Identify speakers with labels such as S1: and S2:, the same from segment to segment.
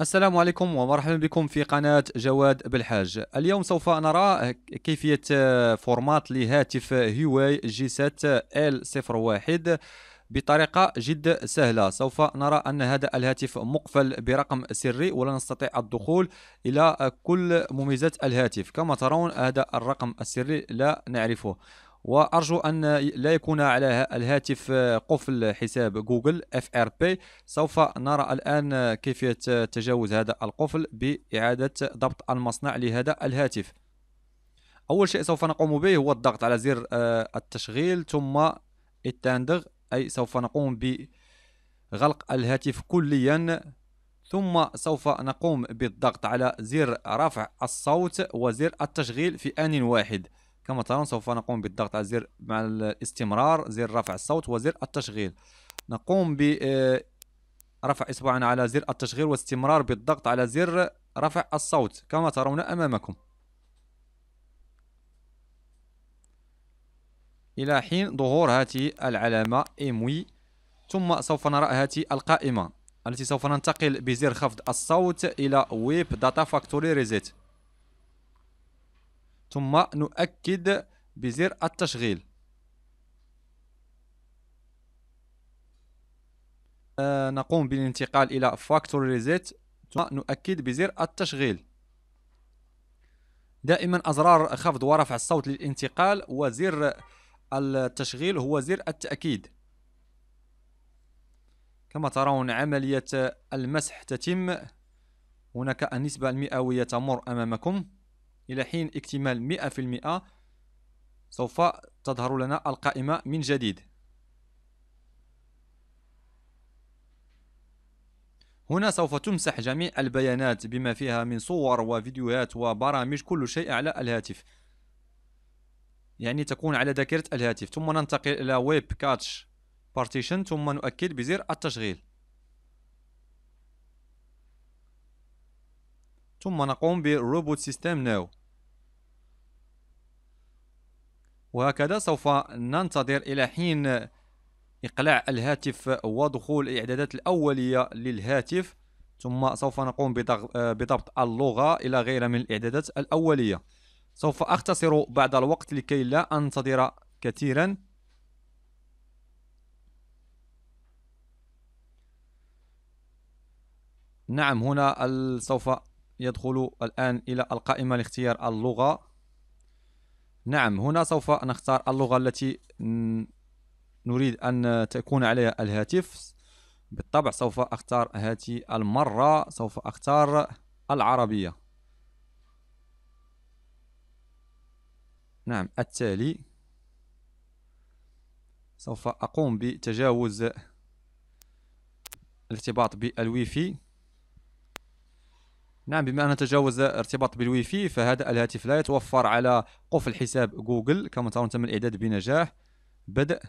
S1: السلام عليكم ومرحبا بكم في قناة جواد بالحاج اليوم سوف نرى كيفية فورمات لهاتف هواي جي ال L01 بطريقة جد سهلة سوف نرى أن هذا الهاتف مقفل برقم سري ولا نستطيع الدخول إلى كل مميزات الهاتف كما ترون هذا الرقم السري لا نعرفه وارجو ان لا يكون على الهاتف قفل حساب جوجل اف ار بي سوف نرى الان كيفيه تجاوز هذا القفل باعاده ضبط المصنع لهذا الهاتف اول شيء سوف نقوم به هو الضغط على زر آه، التشغيل ثم التاندغ اي سوف نقوم بغلق الهاتف كليا ثم سوف نقوم بالضغط على زر رفع الصوت وزر التشغيل في آن واحد كما ترون سوف نقوم بالضغط على زر مع الاستمرار زر رفع الصوت وزر التشغيل نقوم برفع آه، إصبعنا على زر التشغيل واستمرار بالضغط على زر رفع الصوت كما ترون أمامكم إلى حين ظهور هذه العلامة إيموي ثم سوف نرى هذه القائمة التي سوف ننتقل بزر خفض الصوت إلى ويب داتا فاكتوري ريزيت ثم نؤكد بزر التشغيل آه، نقوم بالانتقال إلى فاكتوري ريزيت ثم نؤكد بزر التشغيل دائما أزرار خفض ورفع الصوت للانتقال وزر التشغيل هو زر التأكيد كما ترون عملية المسح تتم هناك النسبة المئوية تمر أمامكم إلى حين اكتمال 100% سوف تظهر لنا القائمة من جديد هنا سوف تمسح جميع البيانات بما فيها من صور وفيديوهات وبرامج كل شيء على الهاتف يعني تكون على ذاكرة الهاتف ثم ننتقل إلى ويب كاتش بارتيشن ثم نؤكد بزر التشغيل ثم نقوم بروبوت سيستم ناو وهكذا سوف ننتظر إلى حين إقلاع الهاتف ودخول الإعدادات الأولية للهاتف ثم سوف نقوم آه، بضبط اللغة إلى غيرها من الإعدادات الأولية سوف أختصر بعض الوقت لكي لا أنتظر كثيرا نعم هنا سوف يدخل الآن إلى القائمة لاختيار اللغة نعم هنا سوف نختار اللغة التي نريد أن تكون عليها الهاتف بالطبع سوف أختار هذه المرة سوف أختار العربية نعم التالي سوف أقوم بتجاوز الارتباط بالويفي نعم بما ان تجاوز ارتباط بالواي فاي فهذا الهاتف لا يتوفر على قفل حساب جوجل كما ترون تم الإعداد بنجاح بدأ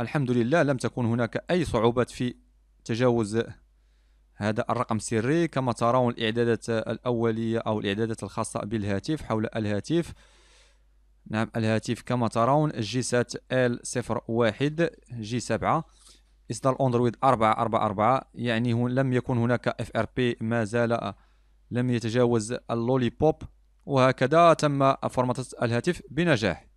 S1: الحمد لله لم تكن هناك أي صعوبات في تجاوز هذا الرقم السري كما ترون الإعدادات الأولية أو الإعدادات الخاصة بالهاتف حول الهاتف نعم الهاتف كما ترون جي سات ال 01 جي 7 اصدار اندرويد 4 4 4 يعني لم يكن هناك اف ار بي ما زال آه، لم يتجاوز اللولي بوب وهكذا تم فرمطة الهاتف بنجاح